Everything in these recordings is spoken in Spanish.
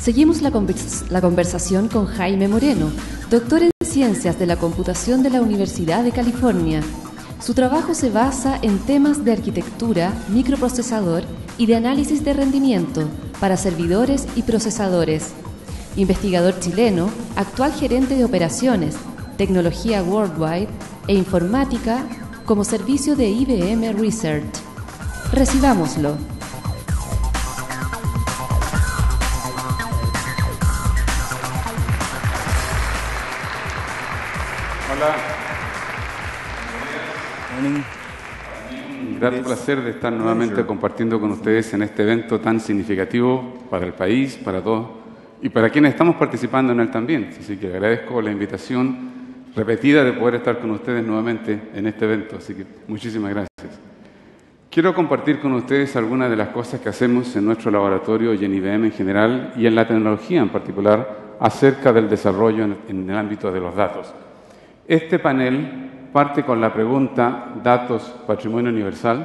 Seguimos la, conversación con Jaime Moreno, doctor en Ciencias de la Computación de la Universidad de California. Su trabajo se basa en temas de arquitectura, microprocesador y de análisis de rendimiento para servidores y procesadores. Investigador chileno, actual gerente de operaciones, tecnología worldwide e informática como servicio de IBM Research. Recibámoslo. Un gran placer de estar nuevamente compartiendo con ustedes en este evento tan significativo para el país, para todos y para quienes estamos participando en él también. Así que agradezco la invitación repetida de poder estar con ustedes nuevamente en este evento. Así que muchísimas gracias. Quiero compartir con ustedes algunas de las cosas que hacemos en nuestro laboratorio y en IBM en general y en la tecnología en particular acerca del desarrollo en el ámbito de los datos. Este panel parte con la pregunta Datos Patrimonio Universal.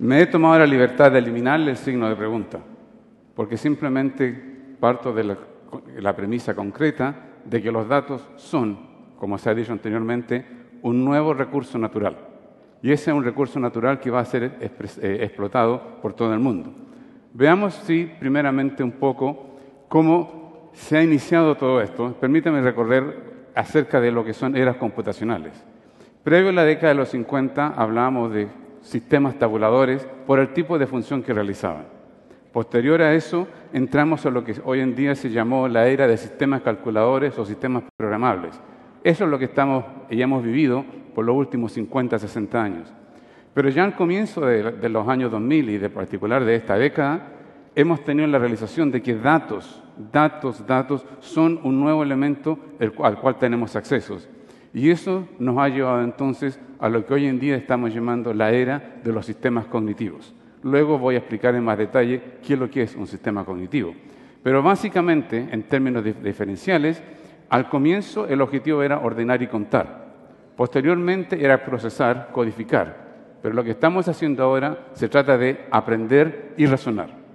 Me he tomado la libertad de eliminarle el signo de pregunta, porque simplemente parto de la, premisa concreta de que los datos son, como se ha dicho anteriormente, un nuevo recurso natural. Y ese es un recurso natural que va a ser eh, explotado por todo el mundo. Veamos, sí, primeramente un poco cómo se ha iniciado todo esto. Permítame recorrer acerca de lo que son eras computacionales. Previo a la década de los 50 hablábamos de sistemas tabuladores por el tipo de función que realizaban. Posterior a eso, entramos a lo que hoy en día se llamó la era de sistemas calculadores o sistemas programables. Eso es lo que estamos y hemos vivido por los últimos 50, 60 años. Pero ya en comienzo de, de los años 2000 y de particular de esta década, hemos tenido la realización de que datos, datos, datos son un nuevo elemento al cual tenemos accesos. Y eso nos ha llevado entonces a lo que hoy en día estamos llamando la era de los sistemas cognitivos. Luego voy a explicar en más detalle qué es lo que es un sistema cognitivo. Pero básicamente, en términos diferenciales, al comienzo el objetivo era ordenar y contar. Posteriormente era procesar, codificar. Pero lo que estamos haciendo ahora se trata de aprender y razonar.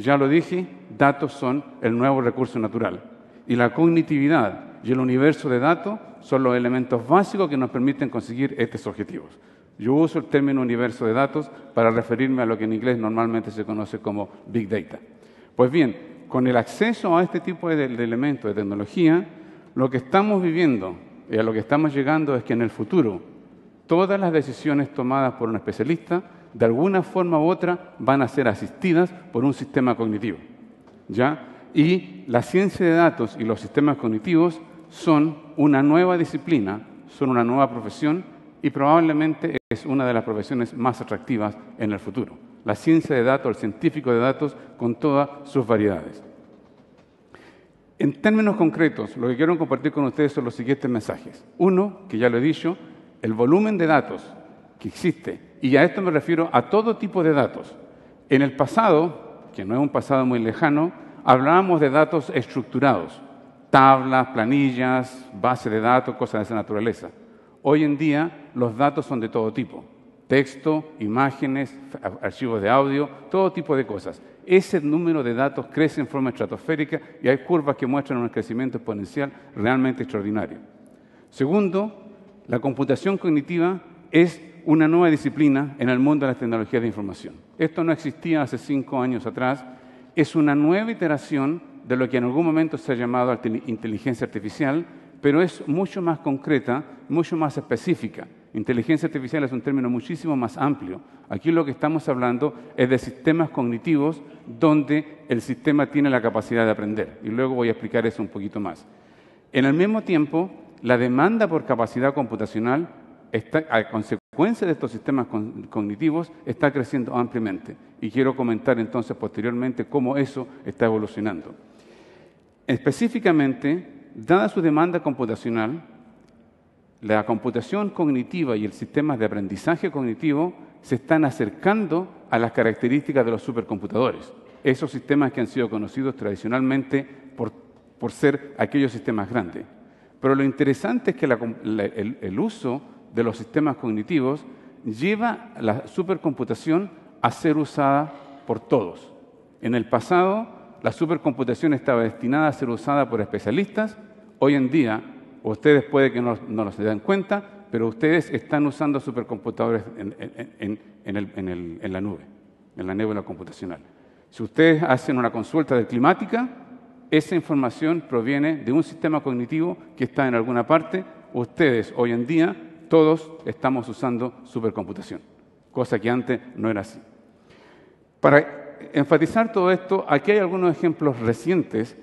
Pues ya lo dije, datos son el nuevo recurso natural. Y la cognitividad y el universo de datos son los elementos básicos que nos permiten conseguir estos objetivos. Yo uso el término universo de datos para referirme a lo que en inglés normalmente se conoce como Big Data. Pues bien, con el acceso a este tipo de, elementos de tecnología, lo que estamos viviendo y a lo que estamos llegando es que en el futuro todas las decisiones tomadas por un especialista, de alguna forma u otra, van a ser asistidas por un sistema cognitivo. ¿ya? Y la ciencia de datos y los sistemas cognitivos son una nueva disciplina, son una nueva profesión y probablemente es una de las profesiones más atractivas en el futuro. La ciencia de datos, el científico de datos, con todas sus variedades. En términos concretos, lo que quiero compartir con ustedes son los siguientes mensajes. Uno, que ya lo he dicho, el volumen de datos que existe, y a esto me refiero a todo tipo de datos. En el pasado, que no es un pasado muy lejano, hablábamos de datos estructurados, tablas, planillas, base de datos, cosas de esa naturaleza. Hoy en día los datos son de todo tipo, texto, imágenes, archivos de audio, todo tipo de cosas. Ese número de datos crece en forma estratosférica y hay curvas que muestran un crecimiento exponencial realmente extraordinario. Segundo, la computación cognitiva es una nueva disciplina en el mundo de las tecnologías de información. Esto no existía hace cinco años atrás. Es una nueva iteración de lo que en algún momento se ha llamado inteligencia artificial, pero es mucho más concreta, mucho más específica. Inteligencia artificial es un término muchísimo más amplio. Aquí lo que estamos hablando es de sistemas cognitivos donde el sistema tiene la capacidad de aprender. Y luego voy a explicar eso un poquito más. En el mismo tiempo, la demanda por capacidad computacional, a consecuencia de estos sistemas cognitivos, está creciendo ampliamente. Y quiero comentar entonces posteriormente cómo eso está evolucionando. Específicamente, dada su demanda computacional, la computación cognitiva y el sistema de aprendizaje cognitivo se están acercando a las características de los supercomputadores, esos sistemas que han sido conocidos tradicionalmente por, por ser aquellos sistemas grandes. Pero lo interesante es que el, uso de los sistemas cognitivos lleva la supercomputación a ser usada por todos. En el pasado, la supercomputación estaba destinada a ser usada por especialistas. Hoy en día, ustedes puede que no, se den cuenta, pero ustedes están usando supercomputadores en, en, la nube, en la nébula computacional. Si ustedes hacen una consulta de climática, esa información proviene de un sistema cognitivo que está en alguna parte. Ustedes hoy en día todos estamos usando supercomputación, cosa que antes no era así. Para enfatizar todo esto, aquí hay algunos ejemplos recientes,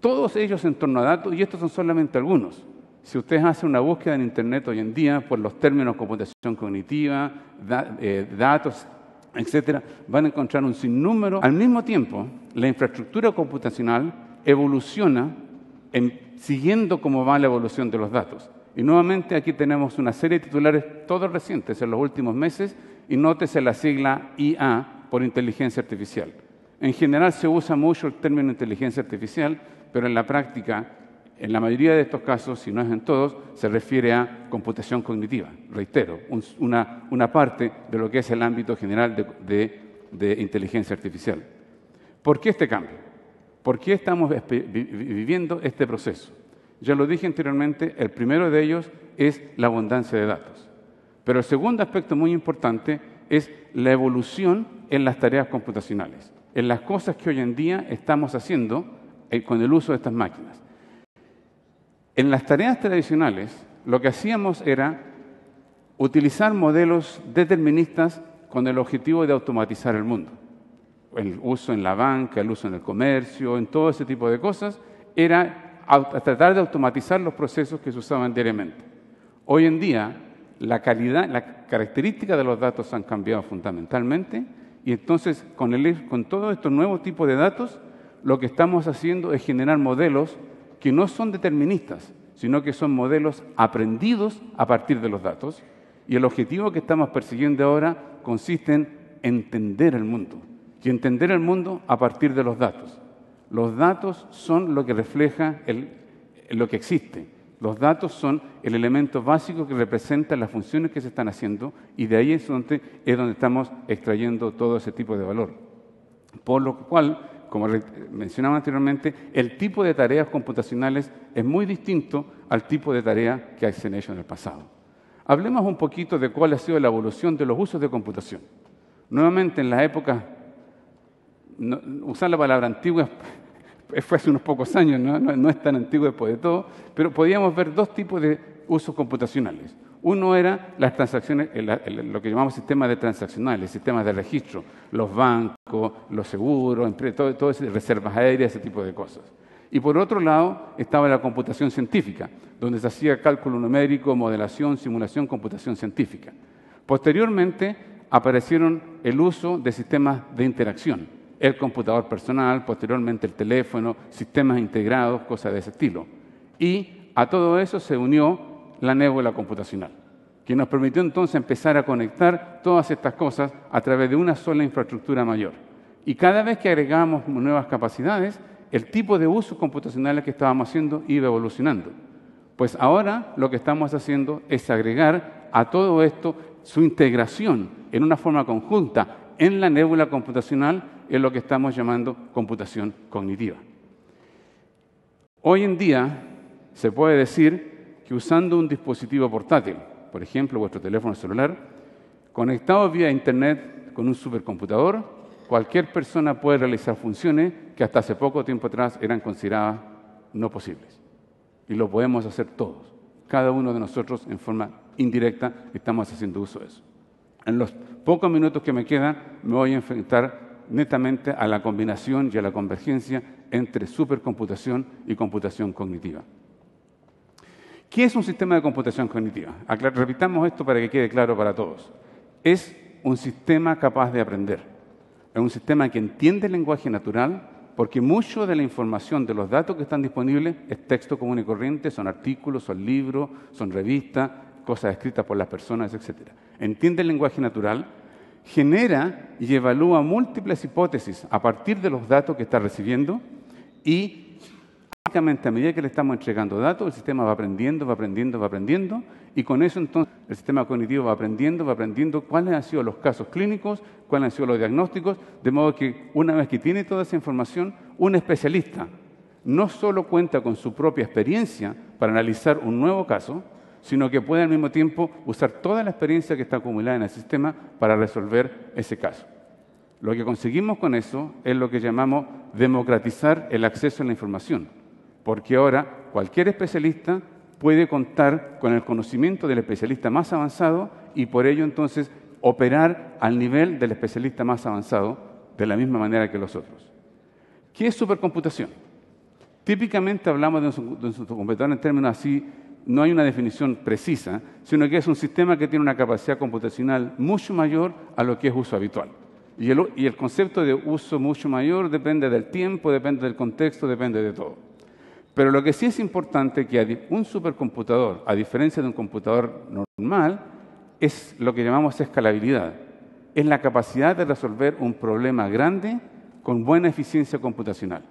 todos ellos en torno a datos, y estos son solamente algunos. Si ustedes hacen una búsqueda en Internet hoy en día por los términos computación cognitiva, eh, datos, etc., van a encontrar un sinnúmero. Al mismo tiempo, la infraestructura computacional evoluciona siguiendo cómo va la evolución de los datos. Y nuevamente aquí tenemos una serie de titulares todos recientes en los últimos meses y nótese la sigla IA por inteligencia artificial. En general se usa mucho el término inteligencia artificial, pero en la práctica, en la mayoría de estos casos, si no es en todos, se refiere a computación cognitiva, reitero, una, parte de lo que es el ámbito general de inteligencia artificial. ¿Por qué este cambio? ¿Por qué estamos viviendo este proceso? Ya lo dije anteriormente, el primero de ellos es la abundancia de datos. Pero el segundo aspecto muy importante es la evolución en las tareas computacionales, en las cosas que hoy en día estamos haciendo eh, con el uso de estas máquinas. En las tareas tradicionales, lo que hacíamos era utilizar modelos deterministas con el objetivo de automatizar el mundo el uso en la banca, el uso en el comercio, en todo ese tipo de cosas, era tratar de automatizar los procesos que se usaban diariamente. Hoy en día, la calidad, la característica de los datos han cambiado fundamentalmente y entonces con, e-, todo con todos estos nuevos tipos de datos, lo que estamos haciendo es generar modelos que no son deterministas, sino que son modelos aprendidos a partir de los datos. Y el objetivo que estamos persiguiendo ahora consiste en entender el mundo, y entender el mundo a partir de los datos. Los datos son lo que refleja lo que existe. Los datos son el elemento básico que representa las funciones que se están haciendo y de ahí es donde, es donde estamos extrayendo todo ese tipo de valor. Por lo cual, como mencionaba anteriormente, el tipo de tareas computacionales es muy distinto al tipo de tarea que se han hecho en el pasado. Hablemos un poquito de cuál ha sido la evolución de los usos de computación. Nuevamente, en las épocas usar la palabra antigua fue hace unos pocos años, ¿no? es tan antiguo después de todo, pero podíamos ver dos tipos de usos computacionales. Uno era las transacciones, lo que llamamos sistemas de transaccionales, sistemas de registro, los bancos, los seguros, todo, reservas aéreas, ese tipo de cosas. Y por otro lado estaba la computación científica, donde se hacía cálculo numérico, modelación, simulación, computación científica. Posteriormente aparecieron el uso de sistemas de interacción, el computador personal, posteriormente el teléfono, sistemas integrados, cosas de ese estilo. Y a todo eso se unió la nébula computacional, que nos permitió entonces empezar a conectar todas estas cosas a través de una sola infraestructura mayor. Y cada vez que agregamos nuevas capacidades, el tipo de usos computacionales que estábamos haciendo iba evolucionando. Pues ahora lo que estamos haciendo es agregar a todo esto su integración en una forma conjunta en la nébula computacional es lo que estamos llamando computación cognitiva. Hoy en día se puede decir que usando un dispositivo portátil, por ejemplo vuestro teléfono celular, conectado vía Internet con un supercomputador, cualquier persona puede realizar funciones que hasta hace poco tiempo atrás eran consideradas no posibles. Y lo podemos hacer todos. Cada uno de nosotros en forma indirecta estamos haciendo uso de eso. En los pocos minutos que me quedan me voy a enfrentar netamente a la combinación y a la convergencia entre supercomputación y computación cognitiva. ¿Qué es un sistema de computación cognitiva? repitamos esto para que quede claro para todos. Es un sistema capaz de aprender. Es un sistema que entiende el lenguaje natural porque mucho de la información, de los datos que están disponibles, es texto común y corriente, son artículos, son libros, son revistas, cosas escritas por las personas, etc. Entiende el lenguaje natural genera y evalúa múltiples hipótesis a partir de los datos que está recibiendo y básicamente a medida que le estamos entregando datos, el sistema va aprendiendo, va aprendiendo, va aprendiendo y con eso entonces el sistema cognitivo va aprendiendo, va aprendiendo cuáles han sido los casos clínicos, cuáles han sido los diagnósticos, de modo que una vez que tiene toda esa información, un especialista no solo cuenta con su propia experiencia para analizar un nuevo caso, sino que puede al mismo tiempo usar toda la experiencia que está acumulada en el sistema para resolver ese caso. Lo que conseguimos con eso es lo que llamamos democratizar el acceso a la información, porque ahora cualquier especialista puede contar con el conocimiento del especialista más avanzado y por ello entonces operar al nivel del especialista más avanzado de la misma manera que los otros. ¿Qué es supercomputación? Típicamente hablamos de un supercomputador en términos así no hay una definición precisa, sino que es un sistema que tiene una capacidad computacional mucho mayor a lo que es uso habitual. Y el, concepto de uso mucho mayor depende del tiempo, depende del contexto, depende de todo. Pero lo que sí es importante es que un supercomputador, a diferencia de un computador normal, es lo que llamamos escalabilidad. Es la capacidad de resolver un problema grande con buena eficiencia computacional,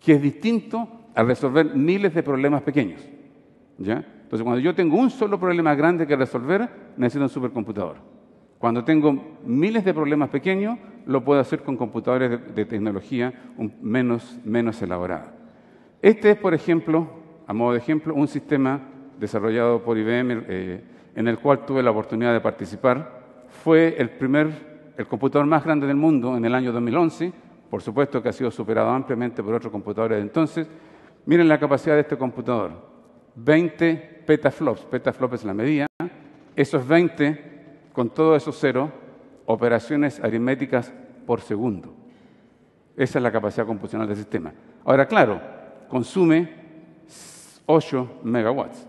que es distinto a resolver miles de problemas pequeños. ¿Ya? Entonces, cuando yo tengo un solo problema grande que resolver, necesito un supercomputador. Cuando tengo miles de problemas pequeños, lo puedo hacer con computadores de, tecnología menos, elaborada. Este es, por ejemplo, a modo de ejemplo, un sistema desarrollado por IBM eh, en el cual tuve la oportunidad de participar. Fue el primer el computador más grande del mundo en el año 2011, por supuesto que ha sido superado ampliamente por otros computadores de entonces. Miren la capacidad de este computador. 20 petaflops. petaflops es la medida. Esos 20, con todo eso cero, operaciones aritméticas por segundo. Esa es la capacidad computacional del sistema. Ahora, claro, consume 8 megawatts.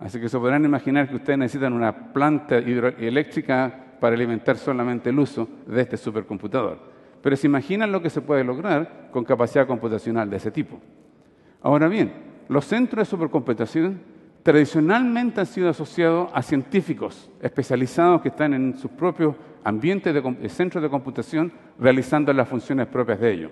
Así que se podrán imaginar que ustedes necesitan una planta hidroeléctrica para alimentar solamente el uso de este supercomputador. Pero se imaginan lo que se puede lograr con capacidad computacional de ese tipo. Ahora bien, los centros de supercomputación tradicionalmente han sido asociados a científicos especializados que están en sus propios ambientes de eh, centros de computación realizando las funciones propias de ellos.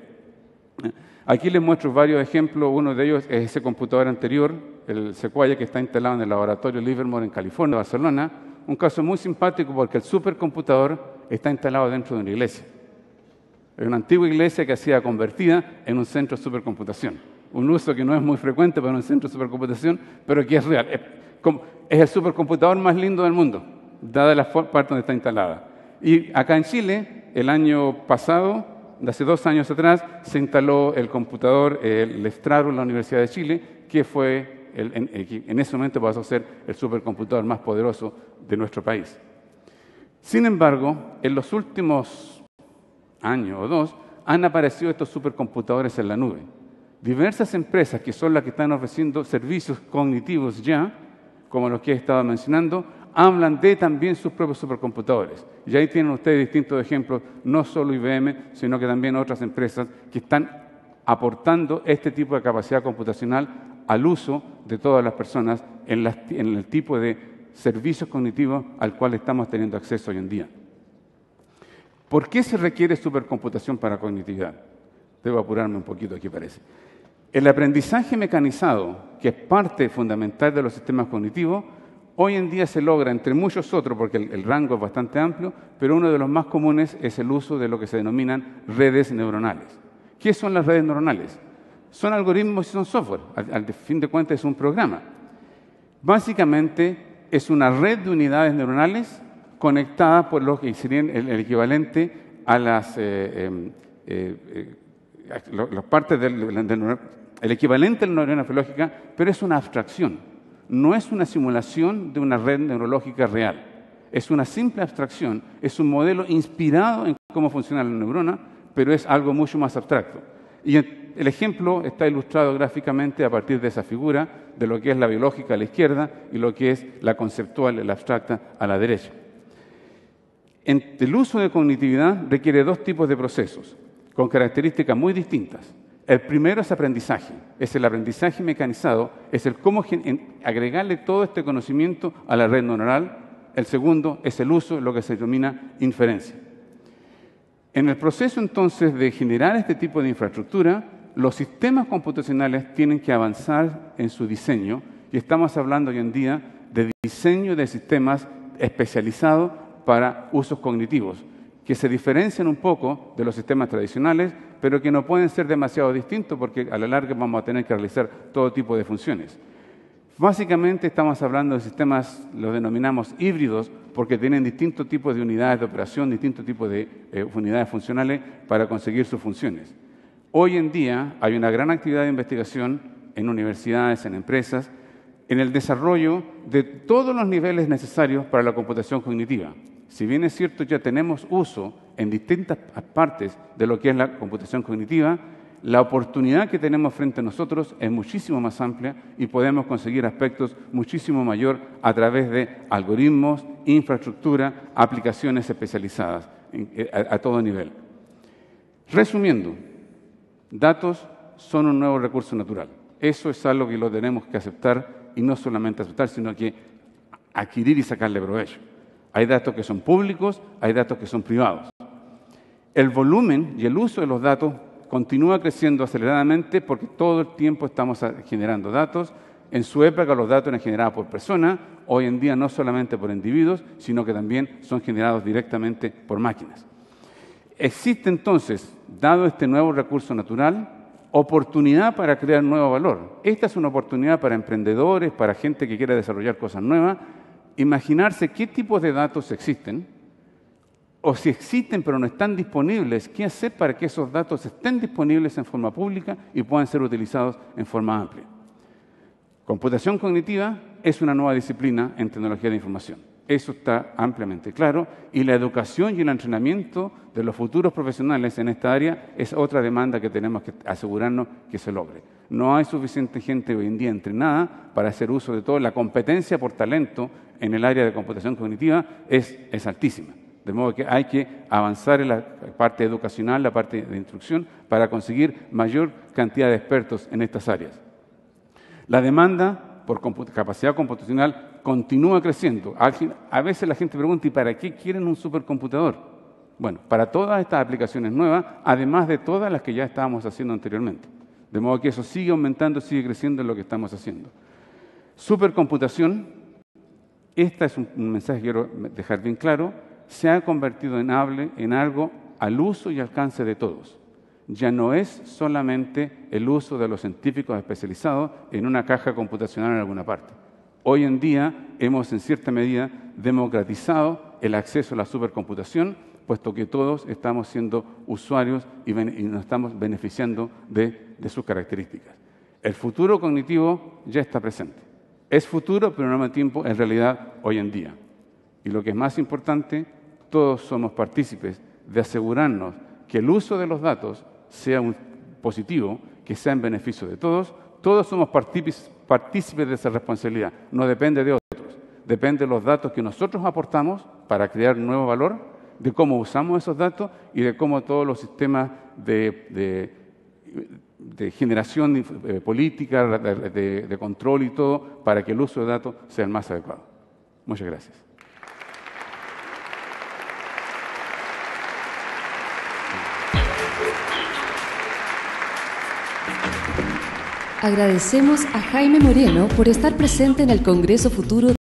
Aquí les muestro varios ejemplos. Uno de ellos es ese computador anterior, el Sequoia, que está instalado en el laboratorio Livermore en California, Barcelona. Un caso muy simpático porque el supercomputador está instalado dentro de una iglesia. Es una antigua iglesia que ha sido convertida en un centro de supercomputación un uso que no es muy frecuente para un centro de supercomputación, pero que es real. Es, el supercomputador más lindo del mundo, dada la parte donde está instalada. Y acá en Chile, el año pasado, hace dos años atrás, se instaló el computador, el en la Universidad de Chile, que fue, en, en, ese momento pasó a ser el supercomputador más poderoso de nuestro país. Sin embargo, en los últimos años o dos, han aparecido estos supercomputadores en la nube diversas empresas que son las que están ofreciendo servicios cognitivos ya, como los que he estado mencionando, hablan de también sus propios supercomputadores. Y ahí tienen ustedes distintos ejemplos, no solo IBM, sino que también otras empresas que están aportando este tipo de capacidad computacional al uso de todas las personas en, en el tipo de servicios cognitivos al cual estamos teniendo acceso hoy en día. ¿Por qué se requiere supercomputación para cognitividad? Debo apurarme un poquito aquí, parece. El aprendizaje mecanizado, que es parte fundamental de los sistemas cognitivos, hoy en día se logra entre muchos otros, porque el, rango es bastante amplio, pero uno de los más comunes es el uso de lo que se denominan redes neuronales. ¿Qué son las redes neuronales? Son algoritmos y son software. Al, fin de cuentas es un programa. Básicamente es una red de unidades neuronales conectadas por lo que sería el, equivalente a las... Eh, em, eh, eh, las partes del, del, el equivalente a la neurona biológica pero es una abstracción. No es una simulación de una red neurológica real. Es una simple abstracción, es un modelo inspirado en cómo funciona la neurona, pero es algo mucho más abstracto. Y el ejemplo está ilustrado gráficamente a partir de esa figura, de lo que es la biológica a la izquierda y lo que es la conceptual, la abstracta a la derecha. El uso de cognitividad requiere dos tipos de procesos, con características muy distintas. El primero es aprendizaje, es el aprendizaje mecanizado, es el cómo agregarle todo este conocimiento a la red neuronal. El segundo es el uso, lo que se denomina inferencia. En el proceso entonces de generar este tipo de infraestructura, los sistemas computacionales tienen que avanzar en su diseño y estamos hablando hoy en día de diseño de sistemas especializados para usos cognitivos, que se diferencian un poco de los sistemas tradicionales pero que no pueden ser demasiado distintos porque a la larga vamos a tener que realizar todo tipo de funciones. Básicamente estamos hablando de sistemas, los denominamos híbridos, porque tienen distintos tipos de unidades de operación, distintos tipos de eh, unidades funcionales para conseguir sus funciones. Hoy en día hay una gran actividad de investigación en universidades, en empresas, en el desarrollo de todos los niveles necesarios para la computación cognitiva si bien es cierto ya tenemos uso en distintas partes de lo que es la computación cognitiva, la oportunidad que tenemos frente a nosotros es muchísimo más amplia y podemos conseguir aspectos muchísimo mayor a través de algoritmos, infraestructura, aplicaciones especializadas eh, a, todo nivel. Resumiendo, datos son un nuevo recurso natural. Eso es algo que lo tenemos que aceptar y no solamente aceptar, sino que adquirir y sacarle provecho. Hay datos que son públicos, hay datos que son privados. El volumen y el uso de los datos continúa creciendo aceleradamente porque todo el tiempo estamos generando datos. En su época los datos eran generados por personas, hoy en día no solamente por individuos, sino que también son generados directamente por máquinas. Existe entonces, dado este nuevo recurso natural, oportunidad para crear nuevo valor. Esta es una oportunidad para emprendedores, para gente que quiera desarrollar cosas nuevas, imaginarse qué tipos de datos existen, o si existen pero no están disponibles, qué hacer para que esos datos estén disponibles en forma pública y puedan ser utilizados en forma amplia. Computación cognitiva es una nueva disciplina en tecnología de información. Eso está ampliamente claro y la educación y el entrenamiento de los futuros profesionales en esta área es otra demanda que tenemos que asegurarnos que se logre no hay suficiente gente hoy en día entrenada para hacer uso de todo. La competencia por talento en el área de computación cognitiva es, es altísima. De modo que hay que avanzar en la parte educacional, la parte de instrucción, para conseguir mayor cantidad de expertos en estas áreas. La demanda por capacidad computacional continúa creciendo. A veces la gente pregunta, ¿y para qué quieren un supercomputador? Bueno, para todas estas aplicaciones nuevas, además de todas las que ya estábamos haciendo anteriormente. De modo que eso sigue aumentando, sigue creciendo en lo que estamos haciendo. Supercomputación, este es un mensaje que quiero dejar bien claro, se ha convertido en, hable, en algo al uso y alcance de todos. Ya no es solamente el uso de los científicos especializados en una caja computacional en alguna parte. Hoy en día hemos en cierta medida democratizado el acceso a la supercomputación puesto que todos estamos siendo usuarios y, nos estamos beneficiando de, sus características. El futuro cognitivo ya está presente. Es futuro, pero no más tiempo, en realidad hoy en día. Y lo que es más importante, todos somos partícipes de asegurarnos que el uso de los datos sea positivo, que sea en beneficio de todos. Todos somos partícipes de esa responsabilidad. No depende de otros. Depende de los datos que nosotros aportamos para crear nuevo valor de cómo usamos esos datos y de cómo todos los sistemas de, generación eh, política, de control y todo, para que el uso de datos sea el más adecuado. Muchas gracias. Agradecemos a Jaime Moreno por estar presente en el Congreso Futuro.